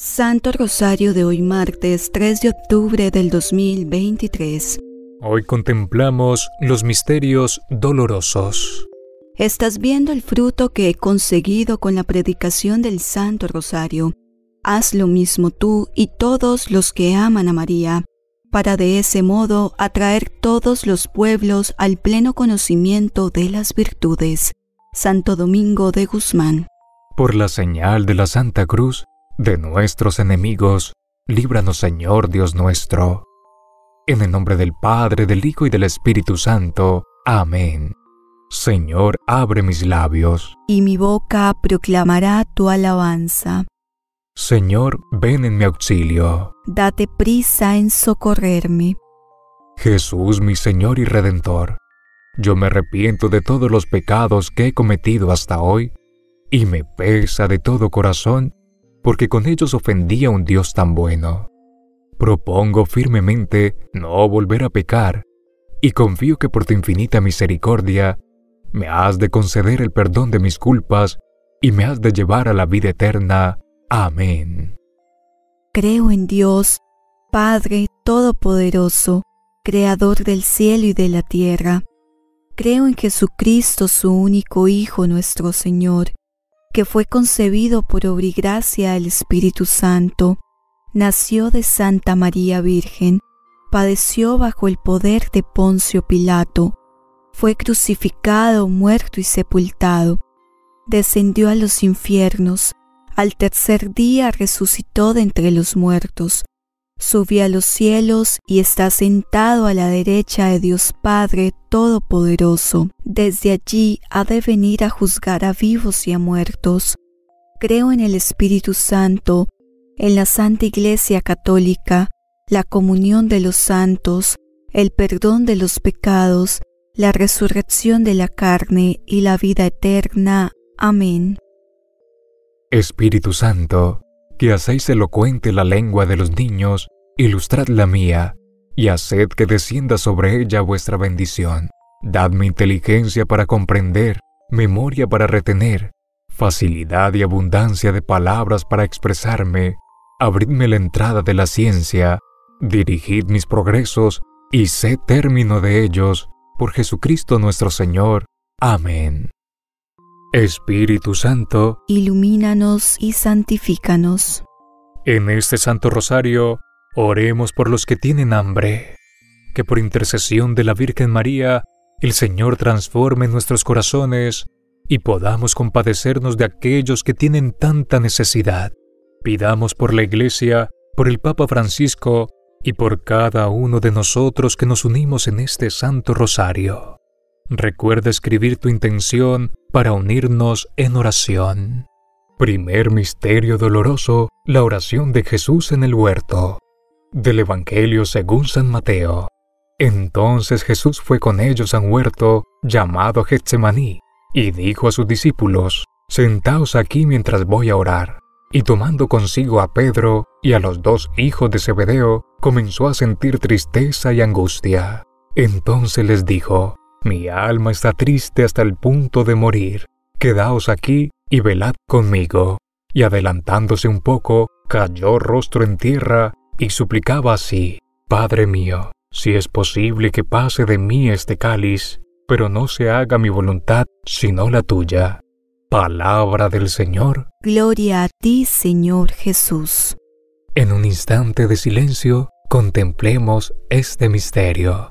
Santo Rosario de hoy martes 3 de octubre del 2023. Hoy contemplamos los misterios dolorosos. Estás viendo el fruto que he conseguido con la predicación del Santo Rosario. Haz lo mismo tú y todos los que aman a María, para de ese modo atraer todos los pueblos al pleno conocimiento de las virtudes. Santo Domingo de Guzmán. Por la señal de la Santa Cruz, de nuestros enemigos, líbranos Señor Dios nuestro. En el nombre del Padre, del Hijo y del Espíritu Santo. Amén. Señor, abre mis labios. Y mi boca proclamará tu alabanza. Señor, ven en mi auxilio. Date prisa en socorrerme. Jesús, mi Señor y Redentor, yo me arrepiento de todos los pecados que he cometido hasta hoy y me pesa de todo corazón porque con ellos ofendía a un Dios tan bueno. Propongo firmemente no volver a pecar, y confío que por tu infinita misericordia me has de conceder el perdón de mis culpas y me has de llevar a la vida eterna. Amén. Creo en Dios, Padre Todopoderoso, Creador del cielo y de la tierra. Creo en Jesucristo, su único Hijo, nuestro Señor que fue concebido por gracia del Espíritu Santo, nació de Santa María Virgen, padeció bajo el poder de Poncio Pilato, fue crucificado, muerto y sepultado, descendió a los infiernos, al tercer día resucitó de entre los muertos, Sube a los cielos y está sentado a la derecha de Dios Padre Todopoderoso. Desde allí ha de venir a juzgar a vivos y a muertos. Creo en el Espíritu Santo, en la Santa Iglesia Católica, la comunión de los santos, el perdón de los pecados, la resurrección de la carne y la vida eterna. Amén. Espíritu Santo, que hacéis elocuente la lengua de los niños, ilustrad la mía, y haced que descienda sobre ella vuestra bendición. Dadme inteligencia para comprender, memoria para retener, facilidad y abundancia de palabras para expresarme, abridme la entrada de la ciencia, dirigid mis progresos y sé término de ellos, por Jesucristo nuestro Señor. Amén. Espíritu Santo, ilumínanos y santifícanos. En este Santo Rosario, oremos por los que tienen hambre, que por intercesión de la Virgen María, el Señor transforme nuestros corazones y podamos compadecernos de aquellos que tienen tanta necesidad. Pidamos por la Iglesia, por el Papa Francisco y por cada uno de nosotros que nos unimos en este Santo Rosario. Recuerda escribir tu intención para unirnos en oración. Primer misterio doloroso, la oración de Jesús en el huerto. Del Evangelio según San Mateo. Entonces Jesús fue con ellos a un huerto llamado Getsemaní, y dijo a sus discípulos, Sentaos aquí mientras voy a orar. Y tomando consigo a Pedro y a los dos hijos de Zebedeo, comenzó a sentir tristeza y angustia. Entonces les dijo, mi alma está triste hasta el punto de morir. Quedaos aquí y velad conmigo. Y adelantándose un poco, cayó rostro en tierra y suplicaba así, Padre mío, si es posible que pase de mí este cáliz, pero no se haga mi voluntad sino la tuya. Palabra del Señor. Gloria a ti, Señor Jesús. En un instante de silencio, contemplemos este misterio.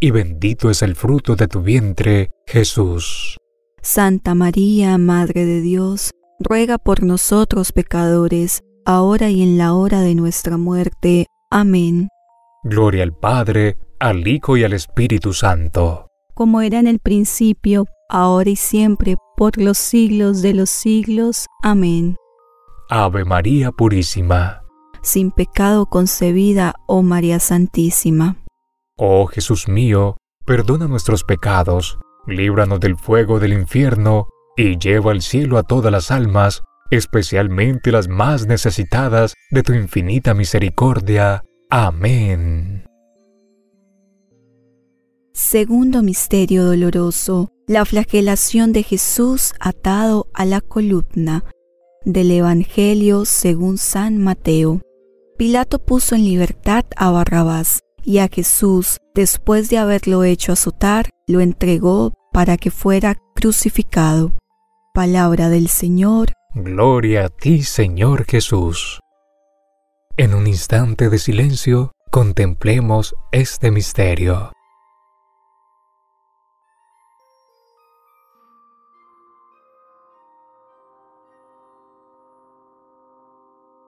y bendito es el fruto de tu vientre, Jesús. Santa María, Madre de Dios, ruega por nosotros pecadores, ahora y en la hora de nuestra muerte. Amén. Gloria al Padre, al Hijo y al Espíritu Santo. Como era en el principio, ahora y siempre, por los siglos de los siglos. Amén. Ave María Purísima. Sin pecado concebida, oh María Santísima. Oh Jesús mío, perdona nuestros pecados, líbranos del fuego del infierno y lleva al cielo a todas las almas, especialmente las más necesitadas de tu infinita misericordia. Amén. Segundo misterio doloroso, la flagelación de Jesús atado a la columna del Evangelio según San Mateo. Pilato puso en libertad a Barrabás y a Jesús, después de haberlo hecho azotar, lo entregó para que fuera crucificado. Palabra del Señor. Gloria a ti, Señor Jesús. En un instante de silencio, contemplemos este misterio.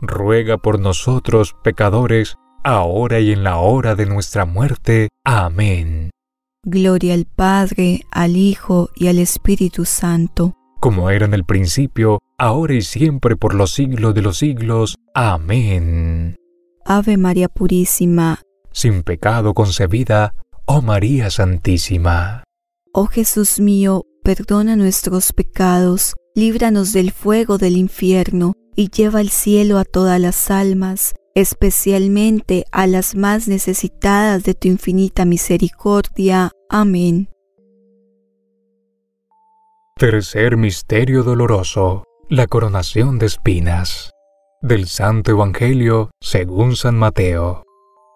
ruega por nosotros pecadores, ahora y en la hora de nuestra muerte. Amén. Gloria al Padre, al Hijo y al Espíritu Santo, como era en el principio, ahora y siempre por los siglos de los siglos. Amén. Ave María Purísima, sin pecado concebida, oh María Santísima. Oh Jesús mío, perdona nuestros pecados, líbranos del fuego del infierno y lleva al cielo a todas las almas, especialmente a las más necesitadas de tu infinita misericordia. Amén. Tercer Misterio Doloroso. La coronación de espinas. Del Santo Evangelio según San Mateo.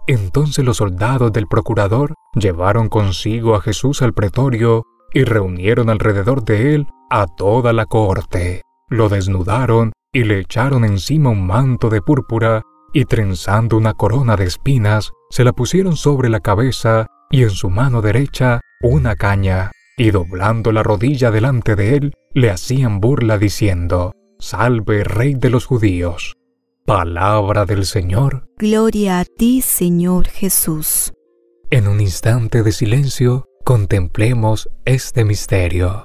Entonces los soldados del procurador llevaron consigo a Jesús al pretorio y reunieron alrededor de él a toda la corte. Lo desnudaron y le echaron encima un manto de púrpura, y trenzando una corona de espinas, se la pusieron sobre la cabeza y en su mano derecha una caña, y doblando la rodilla delante de él, le hacían burla diciendo, Salve Rey de los judíos. Palabra del Señor. Gloria a ti, Señor Jesús. En un instante de silencio, contemplemos este misterio.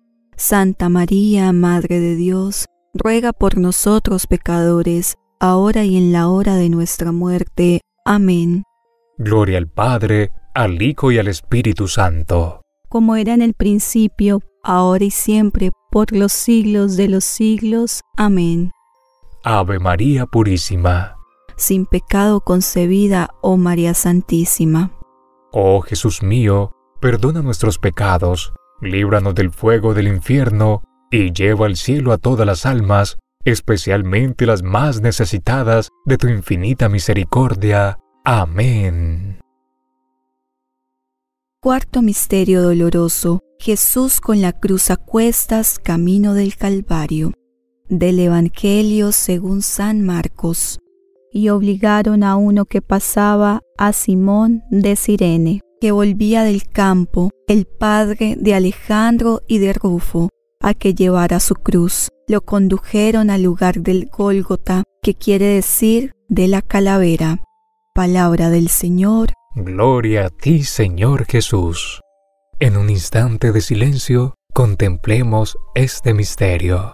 Santa María, Madre de Dios, ruega por nosotros pecadores, ahora y en la hora de nuestra muerte. Amén. Gloria al Padre, al Hijo y al Espíritu Santo. Como era en el principio, ahora y siempre, por los siglos de los siglos. Amén. Ave María Purísima. Sin pecado concebida, oh María Santísima. Oh Jesús mío, perdona nuestros pecados líbranos del fuego del infierno, y lleva al cielo a todas las almas, especialmente las más necesitadas de tu infinita misericordia. Amén. Cuarto Misterio Doloroso. Jesús con la cruz a cuestas, camino del Calvario. Del Evangelio según San Marcos. Y obligaron a uno que pasaba, a Simón de Sirene que volvía del campo, el padre de Alejandro y de Rufo, a que llevara su cruz. Lo condujeron al lugar del Gólgota, que quiere decir de la calavera. Palabra del Señor. Gloria a ti, Señor Jesús. En un instante de silencio, contemplemos este misterio.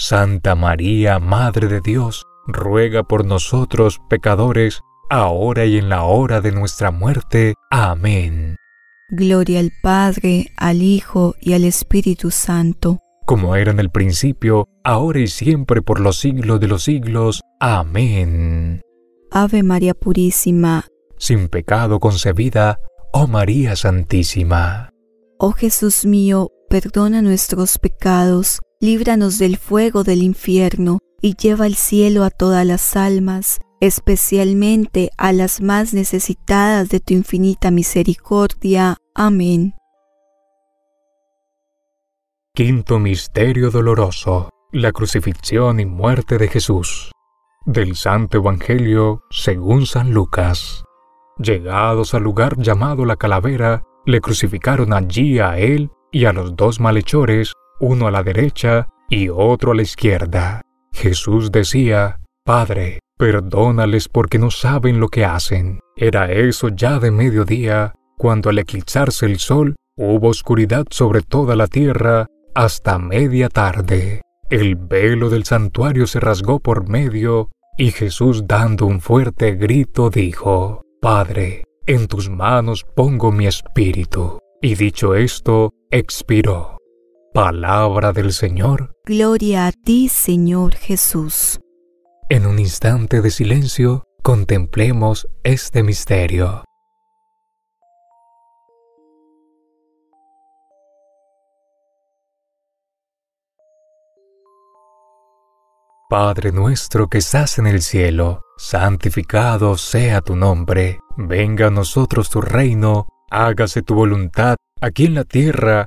Santa María, Madre de Dios, ruega por nosotros pecadores, ahora y en la hora de nuestra muerte. Amén. Gloria al Padre, al Hijo y al Espíritu Santo, como era en el principio, ahora y siempre por los siglos de los siglos. Amén. Ave María Purísima, sin pecado concebida, oh María Santísima. Oh Jesús mío, perdona nuestros pecados líbranos del fuego del infierno y lleva al cielo a todas las almas, especialmente a las más necesitadas de tu infinita misericordia. Amén. Quinto Misterio Doloroso. La crucifixión y muerte de Jesús. Del Santo Evangelio según San Lucas. Llegados al lugar llamado la calavera, le crucificaron allí a él y a los dos malhechores uno a la derecha y otro a la izquierda. Jesús decía, Padre, perdónales porque no saben lo que hacen. Era eso ya de mediodía, cuando al eclipsarse el sol hubo oscuridad sobre toda la tierra hasta media tarde. El velo del santuario se rasgó por medio y Jesús dando un fuerte grito dijo, Padre, en tus manos pongo mi espíritu. Y dicho esto, expiró. Palabra del Señor. Gloria a ti, Señor Jesús. En un instante de silencio, contemplemos este misterio. Padre nuestro que estás en el cielo, santificado sea tu nombre, venga a nosotros tu reino, hágase tu voluntad aquí en la tierra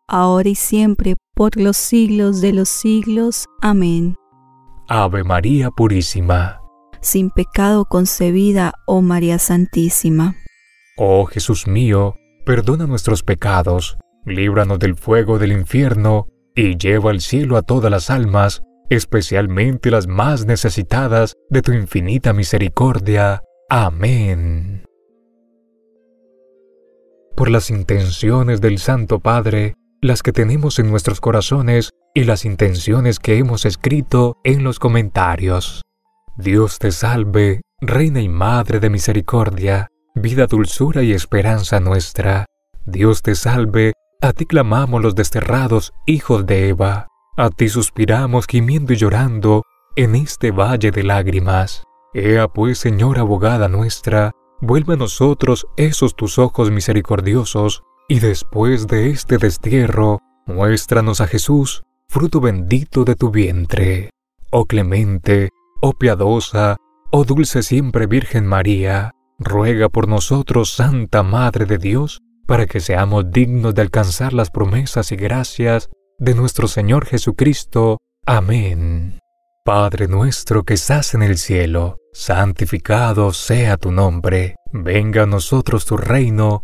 ahora y siempre, por los siglos de los siglos. Amén. Ave María Purísima. Sin pecado concebida, oh María Santísima. Oh Jesús mío, perdona nuestros pecados, líbranos del fuego del infierno, y lleva al cielo a todas las almas, especialmente las más necesitadas de tu infinita misericordia. Amén. Por las intenciones del Santo Padre, las que tenemos en nuestros corazones y las intenciones que hemos escrito en los comentarios. Dios te salve, Reina y Madre de Misericordia, vida, dulzura y esperanza nuestra. Dios te salve, a ti clamamos los desterrados hijos de Eva, a ti suspiramos gimiendo y llorando en este valle de lágrimas. Ea pues, Señora abogada nuestra, vuelve a nosotros esos tus ojos misericordiosos y después de este destierro, muéstranos a Jesús, fruto bendito de tu vientre. Oh clemente, oh piadosa, oh dulce siempre Virgen María, ruega por nosotros, Santa Madre de Dios, para que seamos dignos de alcanzar las promesas y gracias de nuestro Señor Jesucristo. Amén. Padre nuestro que estás en el cielo, santificado sea tu nombre, venga a nosotros tu reino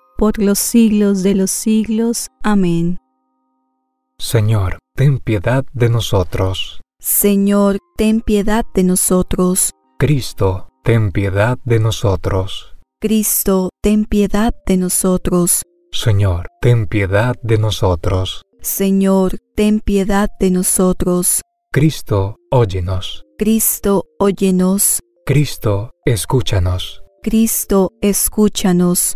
por los siglos de los siglos. Amén. Señor, ten piedad de nosotros. Señor, ten piedad de nosotros. Cristo, ten piedad de nosotros. Cristo, ten piedad de nosotros. Señor, ten piedad de nosotros. Señor, ten piedad de nosotros. Cristo, óyenos. Cristo, óyenos. Cristo, escúchanos. Cristo, escúchanos.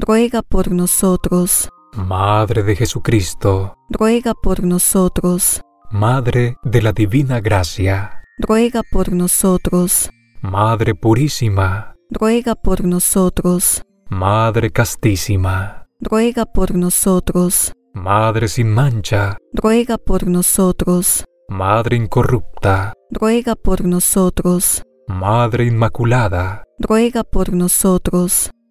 ruega por nosotros. Madre de Jesucristo, ruega por nosotros. Madre de la Divina Gracia, ruega por nosotros. Madre Purísima, ruega por nosotros. Madre Castísima, ruega por nosotros. Madre sin mancha, ruega por nosotros. Madre incorrupta, ruega por nosotros. Madre Inmaculada, ruega por nosotros.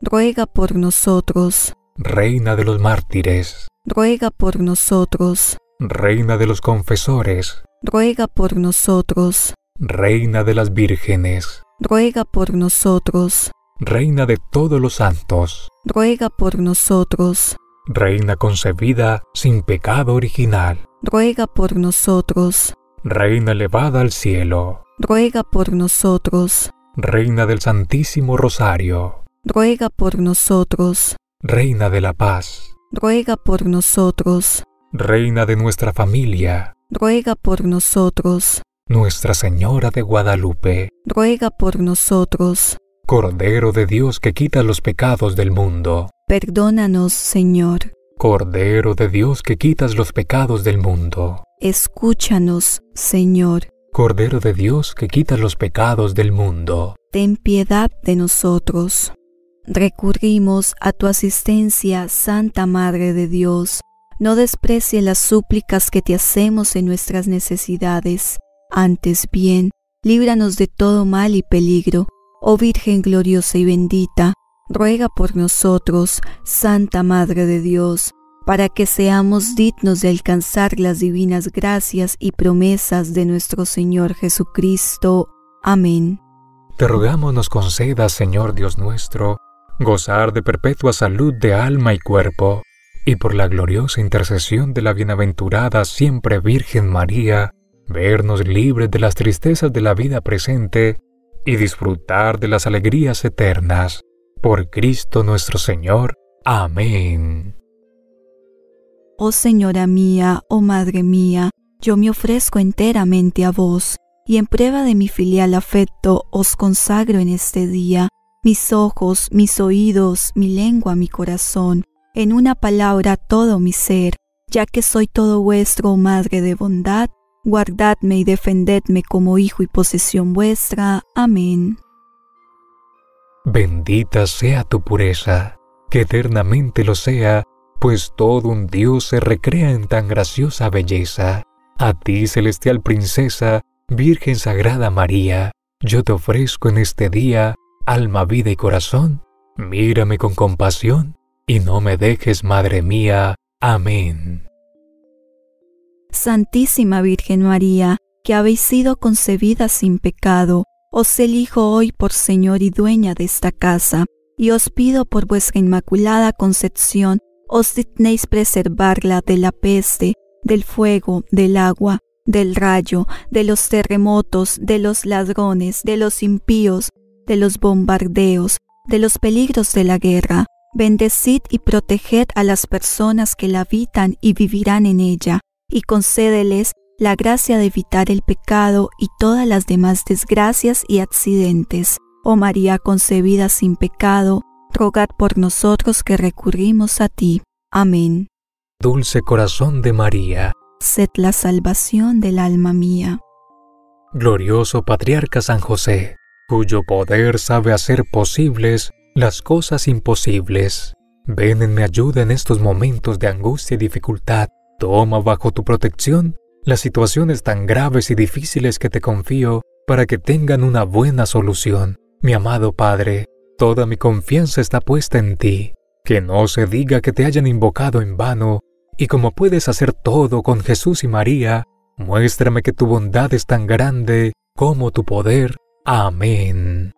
ruega por nosotros. Reina de los mártires, ruega por nosotros. Reina de los confesores, ruega por nosotros. Reina de las vírgenes, ruega por nosotros. Reina de todos los santos, ruega por nosotros. Reina concebida sin pecado original, ruega por nosotros. Reina elevada al cielo, ruega por nosotros. Reina del Santísimo Rosario, ruega por nosotros. Reina de la paz, ruega por nosotros. Reina de nuestra familia, ruega por nosotros. Nuestra Señora de Guadalupe, ruega por nosotros. Cordero de Dios que quita los pecados del mundo, perdónanos, Señor. Cordero de Dios que quitas los pecados del mundo, escúchanos, Señor. Cordero de Dios que quita los pecados del mundo, ten piedad de nosotros recurrimos a tu asistencia, Santa Madre de Dios. No desprecie las súplicas que te hacemos en nuestras necesidades. Antes bien, líbranos de todo mal y peligro. Oh Virgen gloriosa y bendita, ruega por nosotros, Santa Madre de Dios, para que seamos dignos de alcanzar las divinas gracias y promesas de nuestro Señor Jesucristo. Amén. Te rogamos nos concedas, Señor Dios nuestro, gozar de perpetua salud de alma y cuerpo, y por la gloriosa intercesión de la bienaventurada siempre Virgen María, vernos libres de las tristezas de la vida presente y disfrutar de las alegrías eternas. Por Cristo nuestro Señor. Amén. Oh Señora mía, oh Madre mía, yo me ofrezco enteramente a vos, y en prueba de mi filial afecto os consagro en este día mis ojos, mis oídos, mi lengua, mi corazón, en una palabra todo mi ser, ya que soy todo vuestro, Madre de bondad, guardadme y defendedme como hijo y posesión vuestra. Amén. Bendita sea tu pureza, que eternamente lo sea, pues todo un Dios se recrea en tan graciosa belleza. A ti, celestial princesa, Virgen Sagrada María, yo te ofrezco en este día alma, vida y corazón, mírame con compasión y no me dejes, Madre mía. Amén. Santísima Virgen María, que habéis sido concebida sin pecado, os elijo hoy por Señor y dueña de esta casa, y os pido por vuestra inmaculada concepción, os dignéis preservarla de la peste, del fuego, del agua, del rayo, de los terremotos, de los ladrones, de los impíos, de los bombardeos, de los peligros de la guerra. Bendecid y proteged a las personas que la habitan y vivirán en ella, y concédeles la gracia de evitar el pecado y todas las demás desgracias y accidentes. Oh María concebida sin pecado, rogad por nosotros que recurrimos a ti. Amén. Dulce corazón de María, sed la salvación del alma mía. Glorioso patriarca San José cuyo poder sabe hacer posibles las cosas imposibles. Ven en mi ayuda en estos momentos de angustia y dificultad. Toma bajo tu protección las situaciones tan graves y difíciles que te confío para que tengan una buena solución. Mi amado Padre, toda mi confianza está puesta en ti. Que no se diga que te hayan invocado en vano, y como puedes hacer todo con Jesús y María, muéstrame que tu bondad es tan grande como tu poder Amén.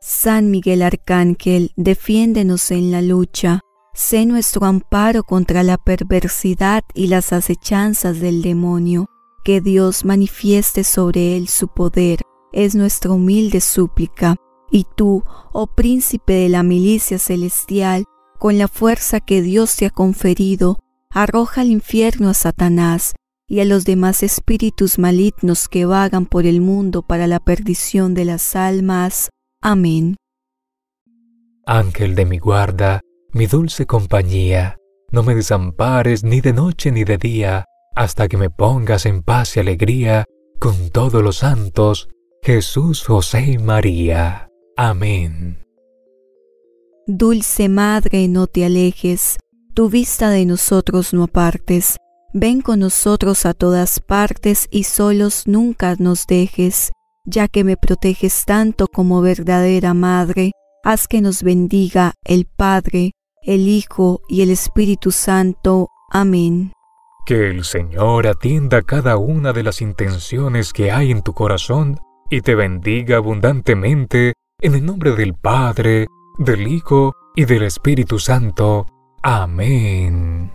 San Miguel Arcángel, defiéndenos en la lucha, sé nuestro amparo contra la perversidad y las acechanzas del demonio, que Dios manifieste sobre él su poder, es nuestra humilde súplica. Y tú, oh príncipe de la milicia celestial, con la fuerza que Dios te ha conferido, arroja al infierno a Satanás y a los demás espíritus malignos que vagan por el mundo para la perdición de las almas. Amén. Ángel de mi guarda, mi dulce compañía, no me desampares ni de noche ni de día, hasta que me pongas en paz y alegría con todos los santos, Jesús, José y María. Amén. Dulce Madre, no te alejes, tu vista de nosotros no apartes Ven con nosotros a todas partes y solos nunca nos dejes, ya que me proteges tanto como verdadera Madre. Haz que nos bendiga el Padre, el Hijo y el Espíritu Santo. Amén. Que el Señor atienda cada una de las intenciones que hay en tu corazón y te bendiga abundantemente en el nombre del Padre, del Hijo y del Espíritu Santo. Amén.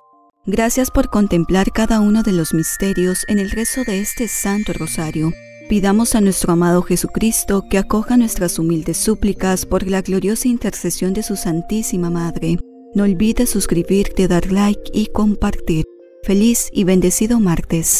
Gracias por contemplar cada uno de los misterios en el rezo de este Santo Rosario. Pidamos a nuestro amado Jesucristo que acoja nuestras humildes súplicas por la gloriosa intercesión de su Santísima Madre. No olvides suscribirte, dar like y compartir. Feliz y bendecido martes.